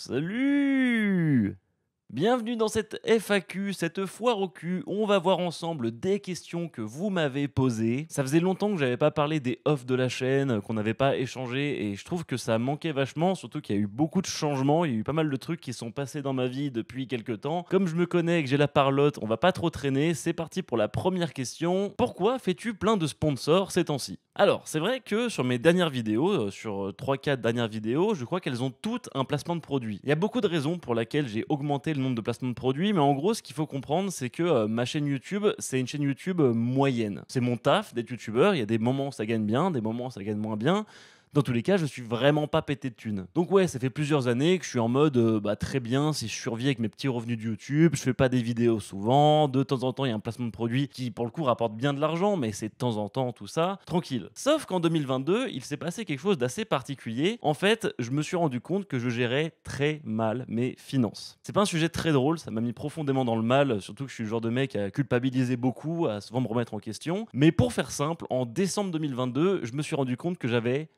Salut Bienvenue dans cette FAQ, cette foire au cul. On va voir ensemble des questions que vous m'avez posées. Ça faisait longtemps que j'avais pas parlé des offs de la chaîne, qu'on n'avait pas échangé et je trouve que ça manquait vachement, surtout qu'il y a eu beaucoup de changements, il y a eu pas mal de trucs qui sont passés dans ma vie depuis quelques temps. Comme je me connais et que j'ai la parlotte, on va pas trop traîner. C'est parti pour la première question. Pourquoi fais-tu plein de sponsors ces temps-ci alors, c'est vrai que sur mes dernières vidéos, euh, sur 3-4 euh, dernières vidéos, je crois qu'elles ont toutes un placement de produit. Il y a beaucoup de raisons pour lesquelles j'ai augmenté nombre de placements de produits, mais en gros, ce qu'il faut comprendre, c'est que euh, ma chaîne YouTube, c'est une chaîne YouTube euh, moyenne. C'est mon taf d'être YouTubeur. Il y a des moments où ça gagne bien, des moments où ça gagne moins bien. Dans tous les cas, je suis vraiment pas pété de thunes. Donc ouais, ça fait plusieurs années que je suis en mode euh, bah, très bien si je survie avec mes petits revenus de YouTube, je fais pas des vidéos souvent, de temps en temps il y a un placement de produit qui pour le coup rapporte bien de l'argent, mais c'est de temps en temps tout ça, tranquille. Sauf qu'en 2022, il s'est passé quelque chose d'assez particulier. En fait, je me suis rendu compte que je gérais très mal mes finances. C'est pas un sujet très drôle, ça m'a mis profondément dans le mal, surtout que je suis le genre de mec à culpabiliser beaucoup, à souvent me remettre en question. Mais pour faire simple, en décembre 2022, je me suis rendu compte que j'avais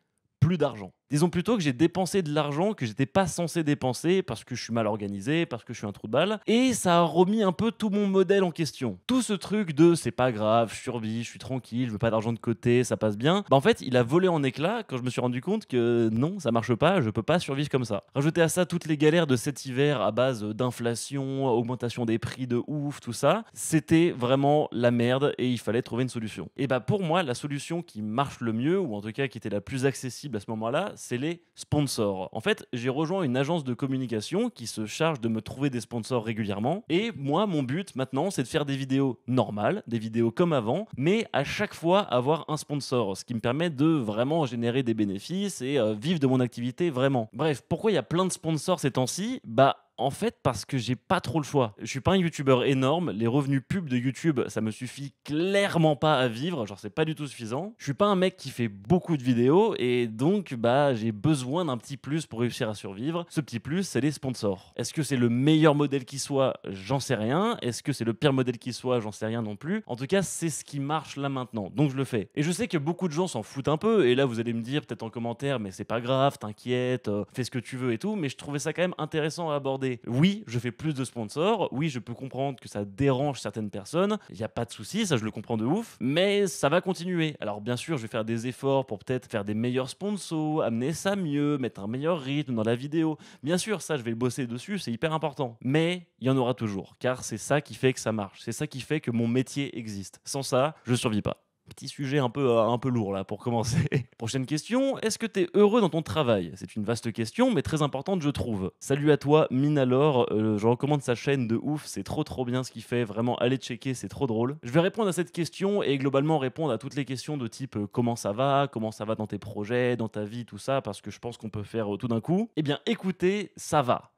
plus d'argent. Disons plutôt que j'ai dépensé de l'argent que j'étais pas censé dépenser parce que je suis mal organisé, parce que je suis un trou de balle. Et ça a remis un peu tout mon modèle en question. Tout ce truc de c'est pas grave, je survis, je suis tranquille, je veux pas d'argent de côté, ça passe bien. Bah en fait, il a volé en éclats quand je me suis rendu compte que non, ça marche pas, je peux pas survivre comme ça. Rajouter à ça toutes les galères de cet hiver à base d'inflation, augmentation des prix de ouf, tout ça, c'était vraiment la merde et il fallait trouver une solution. Et bah pour moi, la solution qui marche le mieux, ou en tout cas qui était la plus accessible à ce moment-là, c'est les sponsors. En fait, j'ai rejoint une agence de communication qui se charge de me trouver des sponsors régulièrement. Et moi, mon but maintenant, c'est de faire des vidéos normales, des vidéos comme avant, mais à chaque fois avoir un sponsor, ce qui me permet de vraiment générer des bénéfices et euh, vivre de mon activité vraiment. Bref, pourquoi il y a plein de sponsors ces temps-ci bah, en fait, parce que j'ai pas trop le choix. Je suis pas un youtubeur énorme. Les revenus pubs de YouTube, ça me suffit clairement pas à vivre. Genre, c'est pas du tout suffisant. Je suis pas un mec qui fait beaucoup de vidéos et donc, bah, j'ai besoin d'un petit plus pour réussir à survivre. Ce petit plus, c'est les sponsors. Est-ce que c'est le meilleur modèle qui soit J'en sais rien. Est-ce que c'est le pire modèle qui soit J'en sais rien non plus. En tout cas, c'est ce qui marche là maintenant. Donc, je le fais. Et je sais que beaucoup de gens s'en foutent un peu. Et là, vous allez me dire peut-être en commentaire, mais c'est pas grave, t'inquiète, euh, fais ce que tu veux et tout. Mais je trouvais ça quand même intéressant à aborder oui, je fais plus de sponsors, oui, je peux comprendre que ça dérange certaines personnes, il n'y a pas de souci, ça je le comprends de ouf, mais ça va continuer. Alors bien sûr, je vais faire des efforts pour peut-être faire des meilleurs sponsors, amener ça mieux, mettre un meilleur rythme dans la vidéo. Bien sûr, ça je vais le bosser dessus, c'est hyper important. Mais il y en aura toujours, car c'est ça qui fait que ça marche, c'est ça qui fait que mon métier existe. Sans ça, je ne survis pas petit sujet un peu, euh, un peu lourd là pour commencer. Prochaine question, est-ce que tu es heureux dans ton travail C'est une vaste question mais très importante je trouve. Salut à toi Minalor, euh, je recommande sa chaîne de ouf, c'est trop trop bien ce qu'il fait, vraiment allez checker, c'est trop drôle. Je vais répondre à cette question et globalement répondre à toutes les questions de type euh, comment ça va, comment ça va dans tes projets, dans ta vie, tout ça parce que je pense qu'on peut faire tout d'un coup. Eh bien écoutez, ça va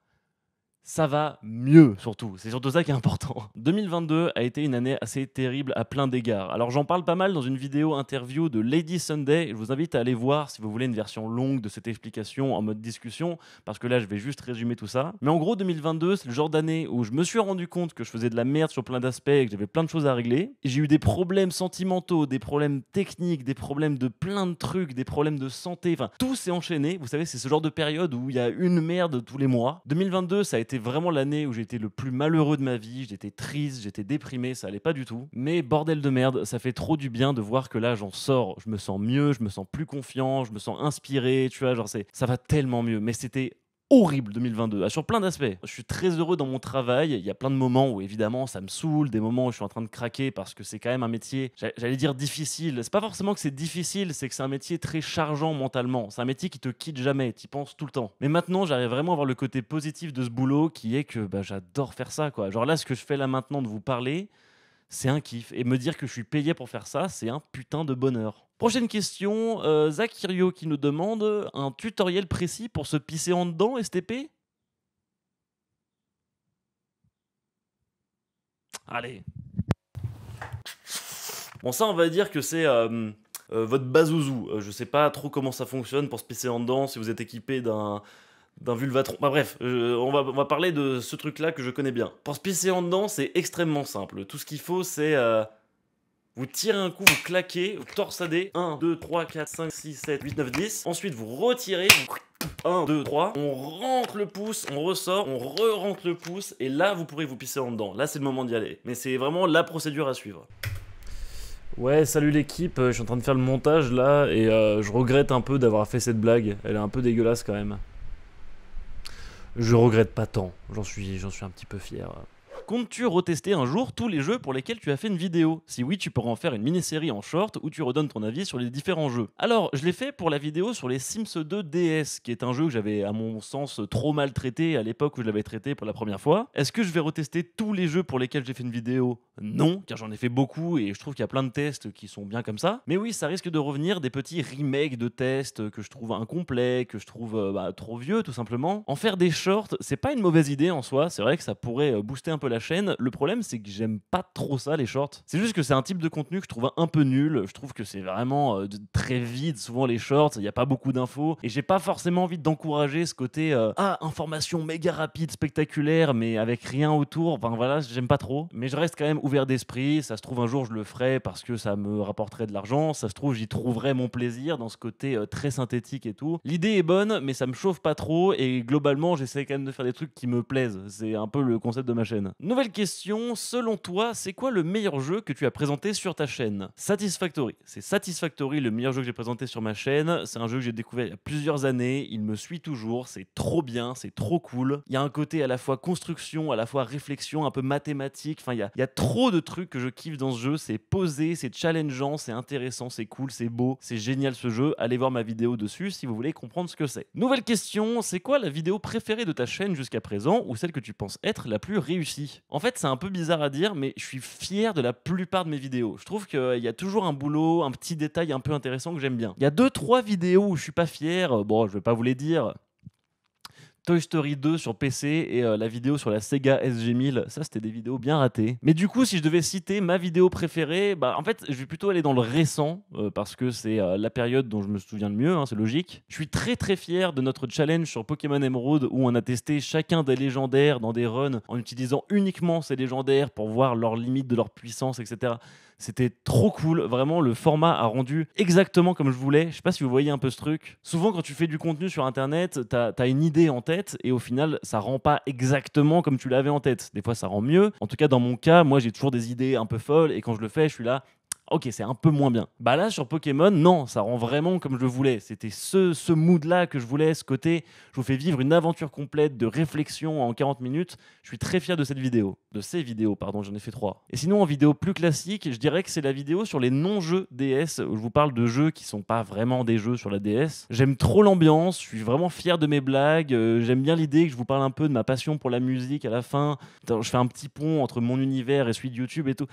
ça va mieux surtout. C'est surtout ça qui est important. 2022 a été une année assez terrible à plein d'égards. Alors j'en parle pas mal dans une vidéo interview de Lady Sunday. Je vous invite à aller voir si vous voulez une version longue de cette explication en mode discussion, parce que là je vais juste résumer tout ça. Mais en gros 2022 c'est le genre d'année où je me suis rendu compte que je faisais de la merde sur plein d'aspects et que j'avais plein de choses à régler. J'ai eu des problèmes sentimentaux, des problèmes techniques, des problèmes de plein de trucs, des problèmes de santé. Enfin tout s'est enchaîné. Vous savez c'est ce genre de période où il y a une merde tous les mois. 2022 ça a été c'était vraiment l'année où j'étais le plus malheureux de ma vie. J'étais triste, j'étais déprimé, ça allait pas du tout. Mais bordel de merde, ça fait trop du bien de voir que là, j'en sors. Je me sens mieux, je me sens plus confiant, je me sens inspiré, tu vois. Genre, ça va tellement mieux. Mais c'était horrible 2022, ah, sur plein d'aspects. Je suis très heureux dans mon travail. Il y a plein de moments où évidemment ça me saoule, des moments où je suis en train de craquer parce que c'est quand même un métier, j'allais dire difficile. C'est pas forcément que c'est difficile, c'est que c'est un métier très chargeant mentalement. C'est un métier qui te quitte jamais, t'y penses tout le temps. Mais maintenant, j'arrive vraiment à voir le côté positif de ce boulot qui est que bah, j'adore faire ça, quoi. Genre là, ce que je fais là maintenant de vous parler, c'est un kiff. Et me dire que je suis payé pour faire ça, c'est un putain de bonheur. Prochaine question, euh, Zach Zakirio qui nous demande un tutoriel précis pour se pisser en dedans, STP Allez. Bon, ça, on va dire que c'est euh, euh, votre bazouzou. Je je sais pas trop comment ça fonctionne pour se pisser en dedans si vous êtes équipé d'un d'un vulvatron. Bah bref, on va, on, va, parler de ce truc-là que je connais bien. Pour se pisser en dedans, c'est extrêmement simple. Tout ce qu'il faut, c'est vous tirez un coup, vous claquez, vous torsadez. 1, 2, 3, 4, 5, 6, 7, 8, 9, 10. Ensuite, vous retirez, 1, 2, 3, on rentre le pouce, on ressort, on re-rentre le pouce, et là vous pourrez vous pisser en dedans. Là c'est le moment d'y aller. Mais c'est vraiment la procédure à suivre. Ouais, salut l'équipe, euh, je suis en train de faire le montage là, et euh, je regrette un peu d'avoir fait cette blague. Elle est un peu dégueulasse quand même. Je regrette pas tant, j'en suis, suis un petit peu fier comptes-tu retester un jour tous les jeux pour lesquels tu as fait une vidéo Si oui, tu pourras en faire une mini-série en short où tu redonnes ton avis sur les différents jeux. Alors, je l'ai fait pour la vidéo sur les Sims 2 DS, qui est un jeu que j'avais, à mon sens, trop mal traité à l'époque où je l'avais traité pour la première fois. Est-ce que je vais retester tous les jeux pour lesquels j'ai fait une vidéo Non, car j'en ai fait beaucoup et je trouve qu'il y a plein de tests qui sont bien comme ça. Mais oui, ça risque de revenir des petits remakes de tests que je trouve incomplets, que je trouve euh, bah, trop vieux, tout simplement. En faire des shorts, c'est pas une mauvaise idée en soi, c'est vrai que ça pourrait euh, booster un peu la chaîne. Le problème, c'est que j'aime pas trop ça, les shorts. C'est juste que c'est un type de contenu que je trouve un peu nul. Je trouve que c'est vraiment euh, très vide, souvent les shorts, il n'y a pas beaucoup d'infos. Et j'ai pas forcément envie d'encourager ce côté euh, Ah, information méga rapide, spectaculaire, mais avec rien autour. Enfin voilà, j'aime pas trop. Mais je reste quand même ouvert d'esprit. Ça se trouve, un jour, je le ferai parce que ça me rapporterait de l'argent. Ça se trouve, j'y trouverai mon plaisir dans ce côté euh, très synthétique et tout. L'idée est bonne, mais ça me chauffe pas trop. Et globalement, j'essaie quand même de faire des trucs qui me plaisent. C'est un peu le concept de ma chaîne. Nouvelle question, selon toi, c'est quoi le meilleur jeu que tu as présenté sur ta chaîne Satisfactory. C'est Satisfactory, le meilleur jeu que j'ai présenté sur ma chaîne. C'est un jeu que j'ai découvert il y a plusieurs années, il me suit toujours, c'est trop bien, c'est trop cool. Il y a un côté à la fois construction, à la fois réflexion, un peu mathématique, enfin il y a, trop de trucs que je kiffe dans ce jeu, c'est posé, c'est challengeant, c'est intéressant, c'est cool, c'est beau, c'est génial ce jeu. Allez voir ma vidéo dessus si vous voulez comprendre ce que c'est. Nouvelle question, c'est quoi la vidéo préférée de ta chaîne jusqu'à présent ou celle que tu penses être la plus réussie en fait, c'est un peu bizarre à dire, mais je suis fier de la plupart de mes vidéos. Je trouve qu'il y a toujours un boulot, un petit détail un peu intéressant que j'aime bien. Il y a deux, trois vidéos où je suis pas fier. Bon, je vais pas vous les dire. Toy Story 2 sur PC et euh, la vidéo sur la Sega SG1000. Ça, c'était des vidéos bien ratées. Mais du coup, si je devais citer ma vidéo préférée, bah, en fait, je vais plutôt aller dans le récent euh, parce que c'est euh, la période dont je me souviens le mieux, hein, c'est logique. Je suis très très fier de notre challenge sur Pokémon Emerald où on a testé chacun des légendaires dans des runs en utilisant uniquement ces légendaires pour voir leurs limites de leur puissance, etc. C'était trop cool. Vraiment, le format a rendu exactement comme je voulais. Je sais pas si vous voyez un peu ce truc. Souvent, quand tu fais du contenu sur Internet, tu as, une idée en tête et au final, ça rend pas exactement comme tu l'avais en tête. Des fois, ça rend mieux. En tout cas, dans mon cas, moi, j'ai toujours des idées un peu folles et quand je le fais, je suis là ok, c'est un peu moins bien. Bah là, sur Pokémon, non, ça rend vraiment comme je voulais. C'était ce, ce mood-là que je voulais, ce côté. Je vous fais vivre une aventure complète de réflexion en 40 minutes. Je suis très fier de cette vidéo, de ces vidéos, pardon, j'en ai fait trois. Et sinon, en vidéo plus classique, je dirais que c'est la vidéo sur les non-jeux DS, où je vous parle de jeux qui sont pas vraiment des jeux sur la DS. J'aime trop l'ambiance, je suis vraiment fier de mes blagues, euh, j'aime bien l'idée que je vous parle un peu de ma passion pour la musique à la fin. Je fais un petit pont entre mon univers et celui de YouTube et tout.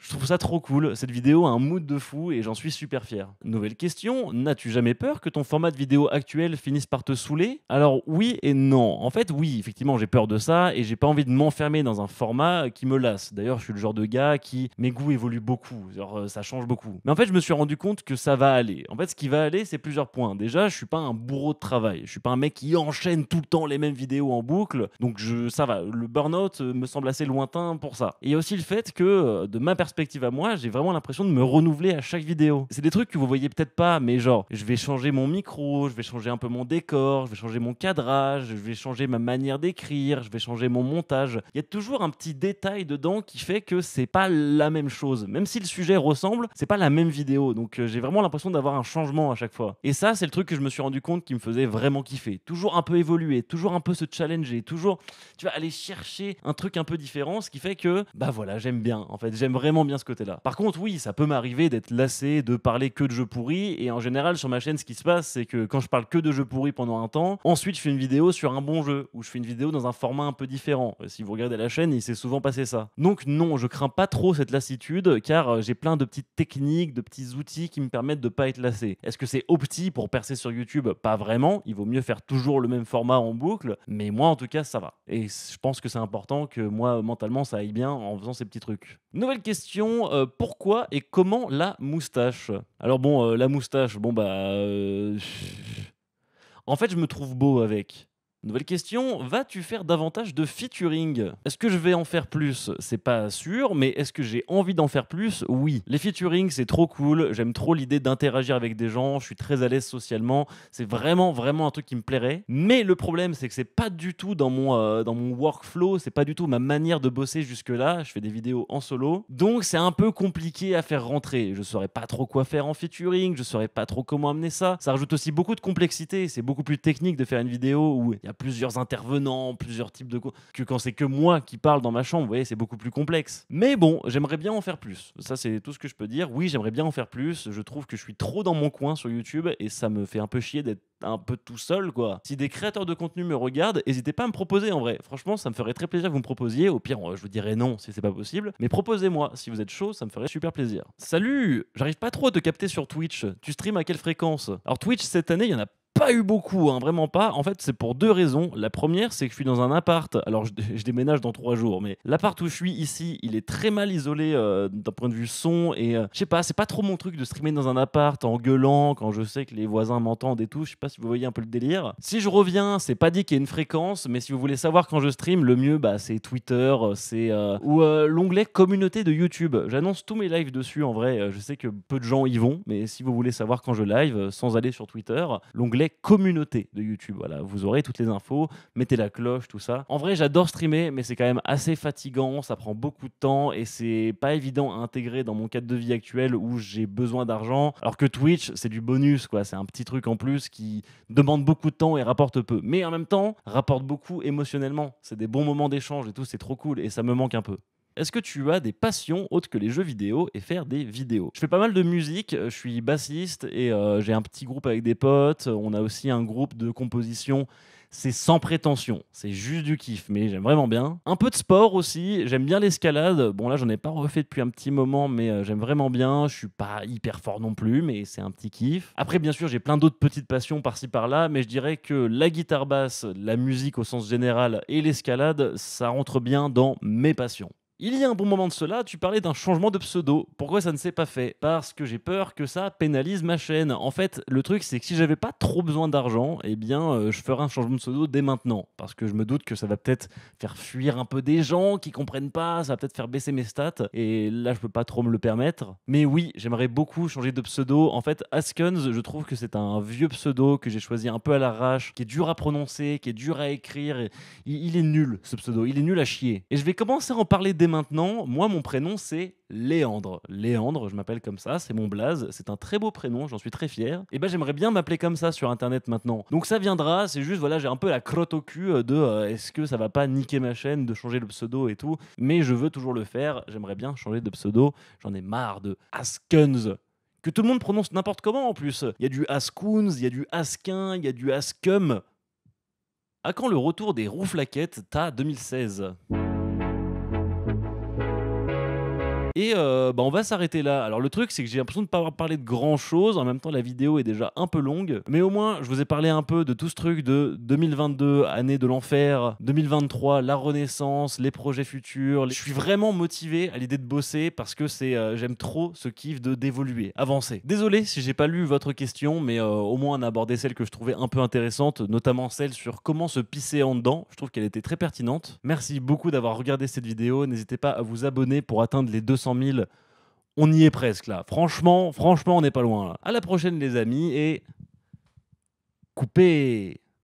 Je trouve ça trop cool. Cette vidéo a un mood de fou et j'en suis super fier. Nouvelle question, n'as-tu jamais peur que ton format de vidéo actuel finisse par te saouler Alors oui et non. En fait, oui, effectivement, j'ai peur de ça et j'ai pas envie de m'enfermer dans un format qui me lasse. D'ailleurs, je suis le genre de gars qui mes goûts évoluent beaucoup, genre, euh, ça change beaucoup. Mais en fait, je me suis rendu compte que ça va aller. En fait, ce qui va aller, c'est plusieurs points. Déjà, je suis pas un bourreau de travail. Je suis pas un mec qui enchaîne tout le temps les mêmes vidéos en boucle. Donc je ça va. Le burn-out euh, me semble assez lointain pour ça. Et il y a aussi le fait que euh, de ma perspective à moi, j'ai vraiment l'impression de me renouveler à chaque vidéo. C'est des trucs que vous voyez peut-être pas, mais genre, je vais changer mon micro, je vais changer un peu mon décor, je vais changer mon cadrage, je vais changer ma manière d'écrire, je vais changer mon montage. Il y a toujours un petit détail dedans qui fait que c'est pas la même chose. Même si le sujet ressemble, c'est pas la même vidéo. Donc euh, j'ai vraiment l'impression d'avoir un changement à chaque fois. Et ça, c'est le truc que je me suis rendu compte qui me faisait vraiment kiffer. Toujours un peu évoluer, toujours un peu se challenger, toujours, tu vas aller chercher un truc un peu différent, ce qui fait que, bah voilà, j'aime bien. En fait, j'aime vraiment bien ce côté-là. Par contre, oui, ça peut m'arriver d'être lassé, de parler que de jeux pourris. Et en général, sur ma chaîne, ce qui se passe, c'est que quand je parle que de jeux pourris pendant un temps, ensuite je fais une vidéo sur un bon jeu, ou je fais une vidéo dans un format un peu différent. si vous regardez la chaîne, il s'est souvent passé ça. Donc non, je crains pas trop cette lassitude, car euh, j'ai plein de petites techniques, de petits outils qui me permettent de pas être lassé. Est-ce que c'est opti pour percer sur YouTube Pas vraiment. Il vaut mieux faire toujours le même format en boucle. Mais moi, en tout cas, ça va. Et je pense que c'est important que moi, mentalement, ça aille bien en faisant ces petits trucs. Nouvelle question euh, pourquoi et comment la moustache Alors bon, euh, la moustache, bon bah. Euh, en fait, je me trouve beau avec. Nouvelle question, vas-tu faire davantage de featuring Est-ce que je vais en faire plus C'est pas sûr, mais est-ce que j'ai envie d'en faire plus Oui. Les featuring, c'est trop cool, j'aime trop l'idée d'interagir avec des gens, je suis très à l'aise socialement, c'est vraiment vraiment un truc qui me plairait. Mais le problème, c'est que c'est pas du tout dans mon euh, dans mon workflow, c'est pas du tout ma manière de bosser jusque-là, je fais des vidéos en solo. Donc c'est un peu compliqué à faire rentrer, je saurais pas trop quoi faire en featuring, je saurais pas trop comment amener ça. Ça rajoute aussi beaucoup de complexité, c'est beaucoup plus technique de faire une vidéo où il plusieurs intervenants, plusieurs types de... Que quand c'est que moi qui parle dans ma chambre, vous voyez, c'est beaucoup plus complexe. Mais bon, j'aimerais bien en faire plus. Ça, c'est tout ce que je peux dire. Oui, j'aimerais bien en faire plus. Je trouve que je suis trop dans mon coin sur YouTube et ça me fait un peu chier d'être un peu tout seul quoi. Si des créateurs de contenu me regardent, n'hésitez pas à me proposer en vrai. Franchement, ça me ferait très plaisir que vous me proposiez. Au pire, euh, je vous dirais non si c'est pas possible. Mais proposez-moi si vous êtes chaud, ça me ferait super plaisir. Salut, j'arrive pas trop à te capter sur Twitch. Tu streams à quelle fréquence Alors Twitch cette année, il y en a pas eu beaucoup, hein, vraiment pas. En fait, c'est pour deux raisons. La première, c'est que je suis dans un appart. Alors, je, déménage dans trois jours, mais l'appart où je suis ici, il est très mal isolé euh, d'un point de vue son. Et euh, je sais pas, c'est pas trop mon truc de streamer dans un appart en gueulant quand je sais que les voisins m'entendent et tout. Je sais pas si vous voyez un peu le délire. Si je reviens, c'est pas dit qu'il y ait une fréquence, mais si vous voulez savoir quand je stream, le mieux, bah, c'est Twitter, euh, c'est ou l'onglet communauté de YouTube. J'annonce tous mes lives dessus en vrai. Je sais que peu de gens y vont, mais si vous voulez savoir quand je live, sans aller sur Twitter, l'onglet communauté de YouTube. Voilà, vous aurez toutes les infos, mettez la cloche, tout ça. En vrai, j'adore streamer, mais c'est quand même assez fatigant, ça prend beaucoup de temps et c'est pas évident à intégrer dans mon cadre de vie actuel où j'ai besoin d'argent. Alors que Twitch, c'est du bonus, quoi. C'est un petit truc en plus qui demande beaucoup de temps et rapporte peu. Mais en même temps, rapporte beaucoup émotionnellement. C'est des bons moments d'échange et tout, c'est trop cool et ça me manque un peu. Est-ce que tu as des passions autres que les jeux vidéo et faire des vidéos Je fais pas mal de musique, euh, je suis bassiste et euh, j'ai un petit groupe avec des potes. On a aussi un groupe de composition. C'est sans prétention, c'est juste du kiff, mais j'aime vraiment bien. Un peu de sport aussi, j'aime bien l'escalade. Bon là j'en ai pas refait depuis un petit moment, mais euh, j'aime vraiment bien. Je suis pas hyper fort non plus, mais c'est un petit kiff. Après bien sûr j'ai plein d'autres petites passions par-ci par-là, mais je dirais que la guitare basse, la musique au sens général et l'escalade, ça rentre bien dans mes passions. Il y a un bon moment de cela, tu parlais d'un changement de pseudo. Pourquoi ça ne s'est pas fait Parce que j'ai peur que ça pénalise ma chaîne. En fait, le truc, c'est que si j'avais pas trop besoin d'argent, eh bien, euh, je ferais un changement de pseudo dès maintenant. Parce que je me doute que ça va peut-être faire fuir un peu des gens qui comprennent pas, ça va peut-être faire baisser mes stats. Et là, je peux pas trop me le permettre. Mais oui, j'aimerais beaucoup changer de pseudo. En fait, Askens, je trouve que c'est un vieux pseudo que j'ai choisi un peu à l'arrache, qui est dur à prononcer, qui est dur à écrire. et il est nul, ce pseudo. Il est nul à chier. Et je vais commencer à en parler dès maintenant, moi, mon prénom, c'est Léandre. Léandre, je m'appelle comme ça, c'est mon blaze, c'est un très beau prénom, j'en suis très fier. Et eh ben j'aimerais bien m'appeler comme ça sur internet maintenant. Donc ça viendra, c'est juste voilà, j'ai un peu la crotte au cul euh, de euh, est-ce que ça va pas niquer ma chaîne de changer le pseudo et tout, mais je veux toujours le faire, j'aimerais bien changer de pseudo, j'en ai marre de Askuns que tout le monde prononce n'importe comment en plus. Il y a du Askuns, il y a du Askin, il y a du Ascum. À quand le retour des Rouflaquettes, ta 2016 et euh, bah, on va s'arrêter là. Alors le truc, c'est que j'ai l'impression de ne pas avoir parlé de grand chose. En même temps, la vidéo est déjà un peu longue. Mais au moins, je vous ai parlé un peu de tout ce truc de 2022, année de l'enfer, 2023, la renaissance, les projets futurs. Je suis vraiment motivé à l'idée de bosser parce que c'est, euh, j'aime trop ce kiff de d'évoluer, avancer. Désolé si j'ai pas lu votre question, mais euh, au moins on a abordé celle que je trouvais un peu intéressante, notamment celle sur comment se pisser en dedans. Je trouve qu'elle était très pertinente. Merci beaucoup d'avoir regardé cette vidéo. N'hésitez pas à vous abonner pour atteindre les 200 100 000, on y est presque là. Franchement, franchement, on n'est pas loin À la prochaine les amis et coupez